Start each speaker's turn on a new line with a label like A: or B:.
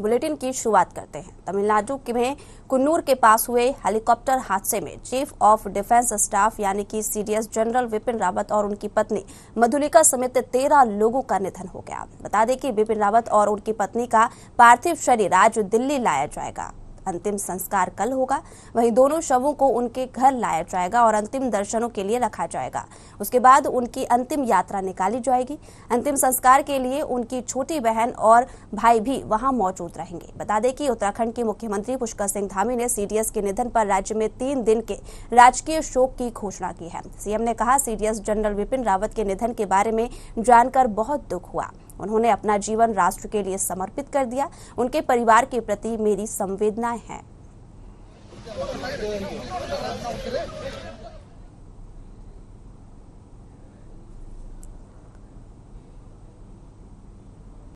A: bulletin की शुरुआत करते हैं तमिलनाडु में कुन्नूर के पास हुए हेलीकॉप्टर हादसे में चीफ ऑफ डिफेंस स्टाफ यानी कि सीडीएस जनरल विपिन रावत और उनकी पत्नी मधुलिका समेत तेरह लोगों का निधन हो गया बता दें कि विपिन रावत और उनकी पत्नी का पार्थिव शरीर आज दिल्ली लाया जाएगा अंतिम संस्कार कल होगा वहीं दोनों शवों को उनके घर लाया जाएगा और अंतिम दर्शनों के लिए रखा जाएगा उसके बाद उनकी अंतिम यात्रा निकाली जाएगी अंतिम संस्कार के लिए उनकी छोटी बहन और भाई भी वहां मौजूद रहेंगे बता दें कि उत्तराखंड के मुख्यमंत्री पुष्कर सिंह धामी ने सीडीएस के निधन पर राज्य में तीन दिन के राजकीय शोक की घोषणा की है सीएम ने कहा सीडीएस जनरल विपिन रावत के निधन के बारे में जानकर बहुत दुख हुआ उन्होंने अपना जीवन राष्ट्र के लिए समर्पित कर दिया उनके परिवार के प्रति मेरी संवेदनाएं हैं